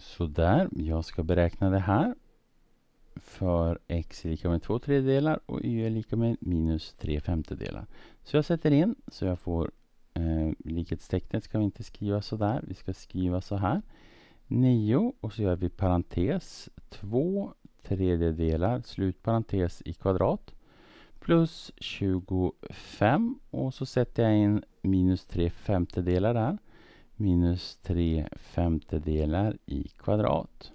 Sådär, jag ska beräkna det här. För x är lika med 2 tredjedelar och y är lika med minus 3 femtedelar. Så jag sätter in, så jag får eh, likhetstecknet ska vi inte skriva sådär. Vi ska skriva så här. 9 och så gör vi parentes 2 tredjedelar, slutparentes i kvadrat plus 25 och så sätter jag in minus 3 femtedelar där minus 3 femtedelar i kvadrat.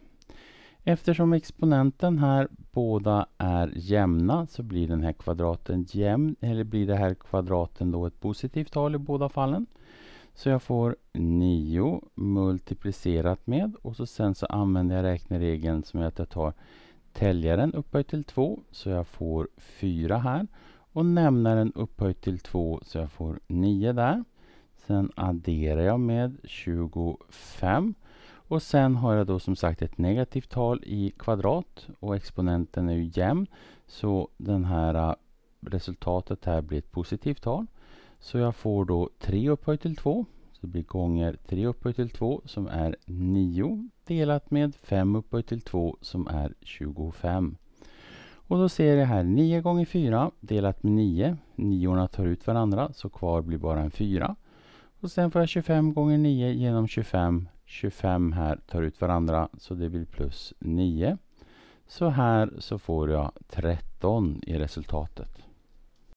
Eftersom exponenten här båda är jämna så blir den här kvadraten jämn, eller blir det här kvadraten då ett positivt tal i båda fallen. Så jag får 9 multiplicerat med och så sen så använder jag räkneregeln som är att jag tar täljaren upphöjt till 2 så jag får 4 här och nämnaren upphöjt till 2 så jag får 9 där. Sen adderar jag med 25. Och sen har jag då som sagt ett negativt tal i kvadrat och exponenten är ju jämn. Så den här äh, resultatet här blir ett positivt tal. Så jag får då 3 upphöjt till 2. Så det blir gånger 3 upphöjt till 2 som är 9 delat med 5 upphöjt till 2 som är 25. Och då ser jag här 9 gånger 4 delat med 9. Niorna tar ut varandra så kvar blir bara en 4. Och sen får jag 25 gånger 9 genom 25. 25 här tar ut varandra så det blir plus 9. Så här så får jag 13 i resultatet.